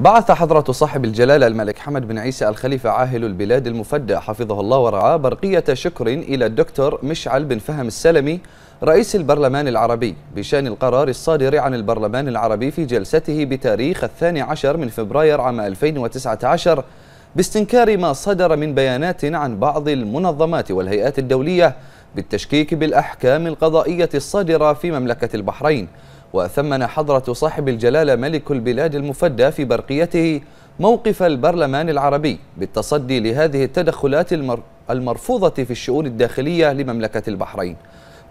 بعث حضرة صاحب الجلالة الملك حمد بن عيسى الخليفة عاهل البلاد المفدى حفظه الله ورعاه برقية شكر إلى الدكتور مشعل بن فهم السلمي رئيس البرلمان العربي بشأن القرار الصادر عن البرلمان العربي في جلسته بتاريخ الثاني عشر من فبراير عام 2019 باستنكار ما صدر من بيانات عن بعض المنظمات والهيئات الدولية بالتشكيك بالأحكام القضائية الصادرة في مملكة البحرين وثمن حضرة صاحب الجلالة ملك البلاد المفدى في برقيته موقف البرلمان العربي بالتصدي لهذه التدخلات المرفوضة في الشؤون الداخلية لمملكة البحرين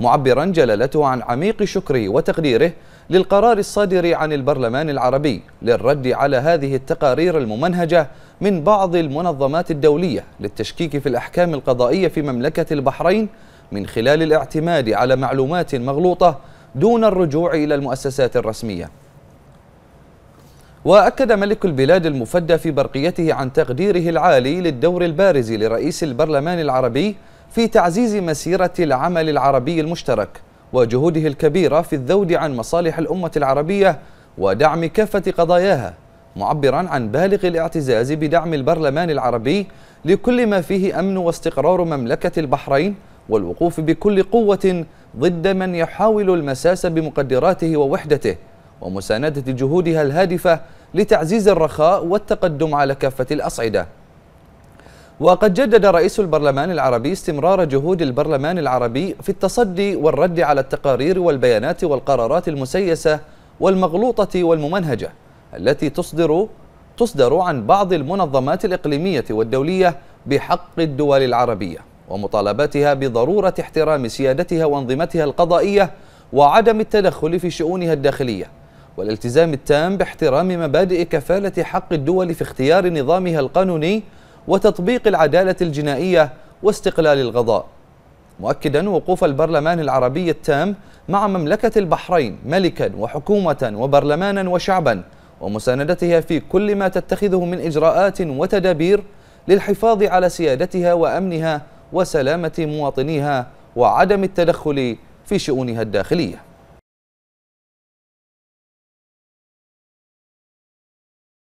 معبرا جلالته عن عميق شكره وتقديره للقرار الصادر عن البرلمان العربي للرد على هذه التقارير الممنهجة من بعض المنظمات الدولية للتشكيك في الأحكام القضائية في مملكة البحرين من خلال الاعتماد على معلومات مغلوطة دون الرجوع إلى المؤسسات الرسمية وأكد ملك البلاد المفدى في برقيته عن تقديره العالي للدور البارز لرئيس البرلمان العربي في تعزيز مسيرة العمل العربي المشترك وجهوده الكبيرة في الذود عن مصالح الأمة العربية ودعم كافة قضاياها معبرا عن بالغ الاعتزاز بدعم البرلمان العربي لكل ما فيه أمن واستقرار مملكة البحرين والوقوف بكل قوة ضد من يحاول المساس بمقدراته ووحدته ومساندة جهودها الهادفة لتعزيز الرخاء والتقدم على كافة الأصعدة وقد جدد رئيس البرلمان العربي استمرار جهود البرلمان العربي في التصدي والرد على التقارير والبيانات والقرارات المسيسة والمغلوطة والممنهجة التي تصدر تصدر عن بعض المنظمات الإقليمية والدولية بحق الدول العربية ومطالباتها بضرورة احترام سيادتها وانظمتها القضائية وعدم التدخل في شؤونها الداخلية والالتزام التام باحترام مبادئ كفالة حق الدول في اختيار نظامها القانوني وتطبيق العدالة الجنائية واستقلال القضاء مؤكدا وقوف البرلمان العربي التام مع مملكة البحرين ملكا وحكومة وبرلمانا وشعبا ومساندتها في كل ما تتخذه من إجراءات وتدابير للحفاظ على سيادتها وأمنها وسلامة مواطنيها وعدم التدخل في شؤونها الداخليه